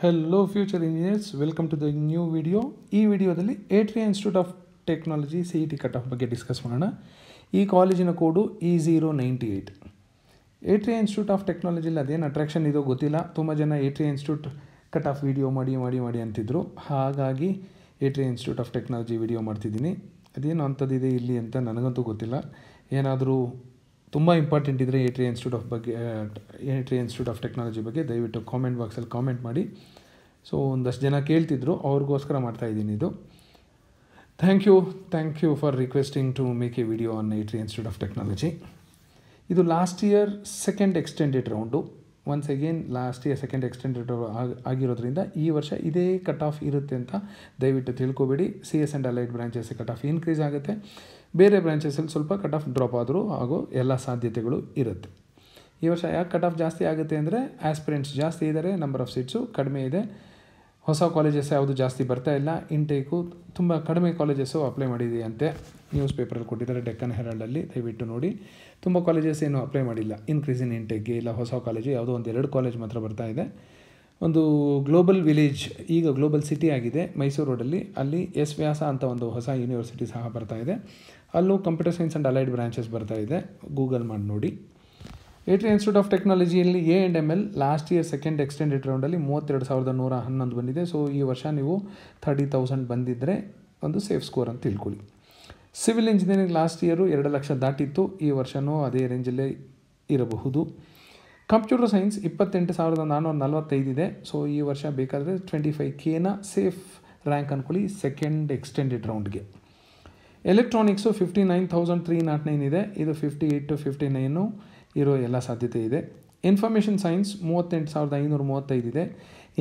hello future engineers welcome to the new video ಈ ವಿಡಿಯೋದಲ್ಲಿ Atria institute of technology C E T cut off ಬಗ್ಗೆ discuss ಮಾಡೋಣ ಈ ಕಾಲೇಜಿನ code E zero ninety eight Atria institute of ಟೆಕ್ನಾಲಜಿಲಿ ಅದೇನು ಅಟ್ರಾಕ್ಷನ್ ಇದೋ ಗೊತ್ತಿಲ್ಲ ತುಂಬ ಜನ Atria institute cut off video ಮಾಡಿ ಮಾಡಿ ಮಾಡಿ ಅಂತಿದ್ರು ಹಾಗಾಗಿ Atria institute of technology video ಮಾಡ್ತಿದ್ದೀನಿ ಅದೇನು ಅಂಥದ್ದಿದೆ ಇಲ್ಲಿ ಅಂತ ನನಗಂತೂ ಗೊತ್ತಿಲ್ಲ ಏನಾದರೂ ತುಂಬ ಇಂಪಾರ್ಟೆಂಟ್ ಇದ್ದರೆ ಎ ಟ್ರಿ ಇನ್ಸ್ಟಿಟ್ಯೂಟ್ ಆಫ್ ಬಗ್ಗೆ Atria institute of technology ಬಗ್ಗೆ ದಯವಿಟ್ಟು ಕಾಮೆಂಟ್ ಬಾಕ್ಸಲ್ಲಿ ಕಾಮೆಂಟ್ ಮಾಡಿ ಸೊ ಒಂದಷ್ಟು ಜನ ಕೇಳ್ತಿದ್ರು ಅವ್ರಿಗೋಸ್ಕರ ಮಾಡ್ತಾ ಇದ್ದೀನಿ ಇದು thank you thank you for requesting to make a video on Atria institute of technology ಇದು last year second extended round once again last year second extended ಆಗಿರೋದ್ರಿಂದ ಈ ವರ್ಷ ಇದೇ ಕಟ್ ಆಫ್ ಇರುತ್ತೆ ಅಂತ ದಯವಿಟ್ಟು ತಿಳ್ಕೊಬೇಡಿ C S and allied branches cut off increase ಆಗುತ್ತೆ ಬೇರೆ ಬ್ರಾಂಚಸಲ್ಲಿ ಸ್ವಲ್ಪ ಕಟ್ ಆಫ್ ಡ್ರಾಪ್ ಆದರೂ ಆಗೋ ಎಲ್ಲ ಸಾಧ್ಯತೆಗಳು ಇರುತ್ತೆ ಈ ವರ್ಷ ಯಾಕೆ ಕಟ್ ಆಫ್ ಜಾಸ್ತಿ ಆಗುತ್ತೆ ಅಂದರೆ ಆಸ್ಪಿರೆಂಟ್ಸ್ ಜಾಸ್ತಿ ಇದ್ದಾರೆ ನಂಬರ್ ಆಫ್ ಸೀಟ್ಸು ಕಡಿಮೆ ಇದೆ ಹೊಸ ಕಾಲೇಜಸ್ ಯಾವುದು ಜಾಸ್ತಿ ಬರ್ತಾ ಇಲ್ಲ ಇಂಟೇಕು ತುಂಬ ಕಡಿಮೆ ಕಾಲೇಜಸ್ಸು ಅಪ್ಲೈ ಮಾಡಿದೆಯಂತೆ ನ್ಯೂಸ್ ಪೇಪರಲ್ಲಿ ಕೊಟ್ಟಿದ್ದಾರೆ ಡೆಕ್ಕನ್ ಹೆರಾಲ್ಡಲ್ಲಿ ದಯವಿಟ್ಟು ನೋಡಿ ತುಂಬ ಕಾಲೇಜಸ್ ಏನು ಅಪ್ಲೈ ಮಾಡಿಲ್ಲ ಇನ್ಕ್ರೀಸ್ ಇನ್ ಇಂಟೇಕ್ಗೆ ಇಲ್ಲ ಹೊಸ ಕಾಲೇಜು ಯಾವುದೋ ಒಂದು ಎರಡು ಕಾಲೇಜ್ ಮಾತ್ರ ಬರ್ತಾ ಇದೆ ಒಂದು ಗ್ಲೋಬಲ್ ವಿಲೇಜ್ ಈಗ ಗ್ಲೋಬಲ್ ಸಿಟಿ ಆಗಿದೆ ಮೈಸೂರು ರೋಡಲ್ಲಿ ಅಲ್ಲಿ ಎಸ್ ವ್ಯಾಸ ಅಂತ ಒಂದು ಹೊಸ ಯೂನಿವರ್ಸಿಟಿ ಸಹ ಬರ್ತಾ ಇದೆ ಅಲ್ಲೂ computer science and allied branches ಬರ್ತಾ ಇದೆ ಗೂಗಲ್ ಮಾಡಿ ನೋಡಿ ಟಿ ಇನ್ಸ್ಟಿಟ್ಯೂಟ್ ಆಫ್ ಟೆಕ್ನಾಲಜಿಯಲ್ಲಿ A and M L last year second extended ರೌಂಡಲ್ಲಿ ಮೂವತ್ತೆರಡು ಸಾವಿರದ ನೂರ ಹನ್ನೊಂದು ಬಂದಿದೆ ಸೊ ಈ ವರ್ಷ ನೀವು ಥರ್ಟಿ ತೌಸಂಡ್ ಬಂದಿದ್ದರೆ ಒಂದು ಸೇಫ್ ಸ್ಕೋರ್ ಅಂತ ತಿಳ್ಕೊಳ್ಳಿ ಸಿವಿಲ್ ಇಂಜಿನಿಯರಿಂಗ್ ಲಾಸ್ಟ್ ಇಯರು ಎರಡು ಲಕ್ಷ ದಾಟಿತ್ತು ಈ ವರ್ಷವೂ ಅದೇ ರೇಂಜಲ್ಲೇ ಇರಬಹುದು ಕಂಪ್ಯೂಟರ್ ಸೈನ್ಸ್ ಇಪ್ಪತ್ತೆಂಟು ಸಾವಿರದ ನಾನ್ನೂರ ನಲವತ್ತೈದಿದೆ ಸೊ ಈ ವರ್ಷ ಬೇಕಾದರೆ ಟ್ವೆಂಟಿ ಫೈವ್ ಕೆನ ಸೇಫ್ ರ್ಯಾಂಕ್ ಅಂದ್ಕೊಳ್ಳಿ ಸೆಕೆಂಡ್ ಎಕ್ಸ್ಟೆಂಡೆಡ್ ರೌಂಡ್ಗೆ electronics fifty nine thousand three nought nine ಇದೆ ಇದು fifty eight to fifty nine ಇರೋ ಎಲ್ಲ ಸಾಧ್ಯತೆ ಇದೆ ಇನ್ಫಾರ್ಮೇಷನ್ ಸೈನ್ಸ್ ಮೂವತ್ತೆಂಟು ಸಾವಿರದ ಐನೂರ ಇದೆ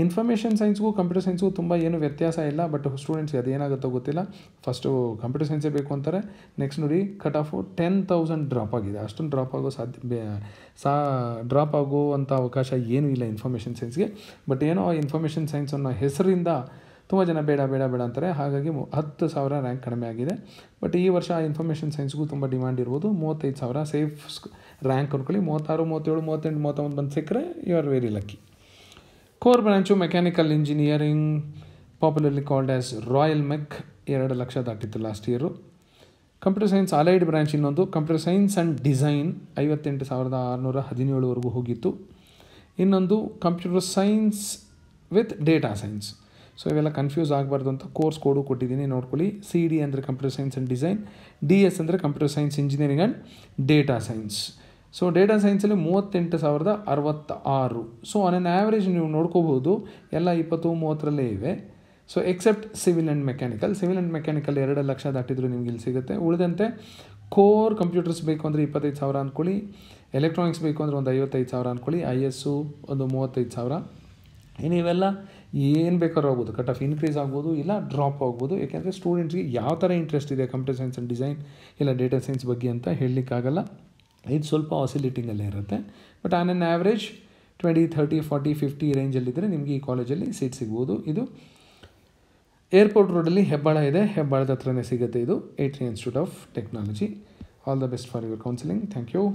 ಇನ್ಫಾರ್ಮೇಷನ್ ಸೈನ್ಸ್ಗೂ ಕಂಪ್ಯೂಟರ್ ಸೈನ್ಸ್ಗೂ ತುಂಬ ಏನು ವ್ಯತ್ಯಾಸ ಇಲ್ಲ ಬಟ್ ಸ್ಟೂಡೆಂಟ್ಸ್ಗೆ ಅದೇನಾಗುತ್ತೋ ಗೊತ್ತಿಲ್ಲ ಫಸ್ಟು ಕಂಪ್ಯೂಟರ್ ಸೈನ್ಸೇ ಬೇಕು ಅಂತಾರೆ ನೆಕ್ಸ್ಟ್ ನೋಡಿ cut off ten thousand drop ಆಗಿದೆ ಅಷ್ಟೊಂದು ಡ್ರಾಪ್ ಆಗೋ ಸಾಧ್ಯ ಸಾ ಡ್ರಾಪ್ ಆಗುವಂಥ ಅವಕಾಶ ಏನೂ ಇಲ್ಲ ಇನ್ಫಾರ್ಮೇಷನ್ ಸೈನ್ಸ್ಗೆ ಬಟ್ ಏನೋ ಇನ್ಫಾರ್ಮೇಷನ್ ಸೈನ್ಸ್ ಅನ್ನೋ ಹೆಸರಿಂದ ತುಂಬ ಜನ ಬೇಡ ಬೇಡ ಬೇಡ ಅಂತಾರೆ ಹಾಗಾಗಿ ಹತ್ತು ಸಾವಿರ ರ್ಯಾಂಕ್ ಕಡಿಮೆ ಆಗಿದೆ ಬಟ್ ಈ ವರ್ಷ ಇನ್ಫಾರ್ಮೇಷನ್ ಸೈನ್ಸ್ಗೂ ತುಂಬ ಡಿಮ್ಯಾಂಡ್ ಇರ್ಬೋದು ಮೂವತ್ತೈದು ಸಾವಿರ ಸೇಫ್ ರ್ಯಾಂಕ್ ಅಂದ್ಕೊಳ್ಳಿ ಮೂವತ್ತಾರು ಮೂವತ್ತೇಳು ಮೂವತ್ತೆಂಟು ಮೂವತ್ತೊಂಬತ್ತು ಬಂದು ಸಿಕ್ಕರೆ you are very lucky core branch mechanical engineering popularly called as royal mech ಎರಡು ಲಕ್ಷ ದಾಟಿತ್ತು last year computer science allied branch ಇನ್ನೊಂದು ಕಂಪ್ಯೂಟರ್ ಸೈನ್ಸ್ ಆ್ಯಂಡ್ ಡಿಸೈನ್ ಐವತ್ತೆಂಟು ಸಾವಿರದ ಆರುನೂರ ಹದಿನೇಳುವರೆಗೂ ಹೋಗಿತ್ತು ಇನ್ನೊಂದು computer science with data science so ಇವೆಲ್ಲ ಕನ್ಫ್ಯೂಸ್ ಆಗಬಾರ್ದು ಅಂತ ಕೋರ್ಸ್ ಕೋಡು ಕೊಟ್ಟಿದ್ದೀನಿ ನೋಡ್ಕೊಳ್ಳಿ ಸಿ ಡಿ ಅಂದರೆ computer science and design D S ಅಂದರೆ computer science engineering and data science so data ಸೈನ್ಸಲ್ಲಿ ಮೂವತ್ತೆಂಟು ಸಾವಿರದ ಅರವತ್ತ ಆರು ಸೊ ಅನನ್ ಆ್ಯಾವ್ರೇಜ್ ನೀವು ನೋಡ್ಕೋಬೋದು ಎಲ್ಲ ಇಪ್ಪತ್ತು ಮೂವತ್ತರಲ್ಲೇ ಇವೆ so except civil and mechanical civil and mechanical ಎರಡು ಲಕ್ಷ ದಾಟಿದ್ರು ನಿಮ್ಗೆ ಇಲ್ಲಿ ಸಿಗುತ್ತೆ ಉಳಿದಂತೆ ಕೋರ್ ಕಂಪ್ಯೂಟರ್ಸ್ ಬೇಕು ಅಂದರೆ ಇಪ್ಪತ್ತೈದು ಸಾವಿರ ಅಂದ್ಕೊಳ್ಳಿ ಎಲೆಕ್ಟ್ರಾನಿಕ್ಸ್ ಬೇಕು ಅಂದರೆ ಒಂದು ಐವತ್ತೈದು ಸಾವಿರ ಅಂದ್ಕೊಳ್ಳಿ ಐ ಎಸ್ಸು ಒಂದು ಮೂವತ್ತೈದು ಸಾವಿರ ಇನ್ನು ಇವೆಲ್ಲ ಏನು ಬೇಕಾದ್ರೂ ಆಗ್ಬೋದು ಕಟ್ ಆಫ್ ಇನ್ಕ್ರೀಸ್ ಆಗ್ಬೋದು ಇಲ್ಲ ಡ್ರಾಪ್ ಆಗ್ಬೋದು ಯಾಕೆಂದರೆ ಸ್ಟೂಡೆಂಟ್ಸ್ಗೆ ಯಾವ ಥರ ಇಂಟ್ರೆಸ್ಟ್ ಇದೆ ಕಂಪ್ಯೂಟರ್ ಸೈನ್ಸ್ ಆ್ಯಂಡ್ ಡಿಸೈನ್ ಇಲ್ಲ ಡೇಟಾ ಸೈನ್ಸ್ ಬಗ್ಗೆ ಅಂತ ಹೇಳಲಿಕ್ಕಾಗಲ್ಲ ಇದು ಸ್ವಲ್ಪ ಆಸಿಲಿಟಿಂಗಲ್ಲೇ ಇರುತ್ತೆ but on on average twenty thirty forty fifty ರೇಂಜಲ್ಲಿದ್ದರೆ ನಿಮಗೆ ಈ ಕಾಲೇಜಲ್ಲಿ ಸೀಟ್ ಸಿಗ್ಬೋದು ಇದು ಏರ್ಪೋರ್ಟ್ ರೋಡಲ್ಲಿ ಹೆಬ್ಬಾಳ ಇದೆ ಹೆಬ್ಬಾಳದ ಹತ್ರನೇ ಸಿಗುತ್ತೆ ಇದು Atria institute of technology all the best for your counselling thank you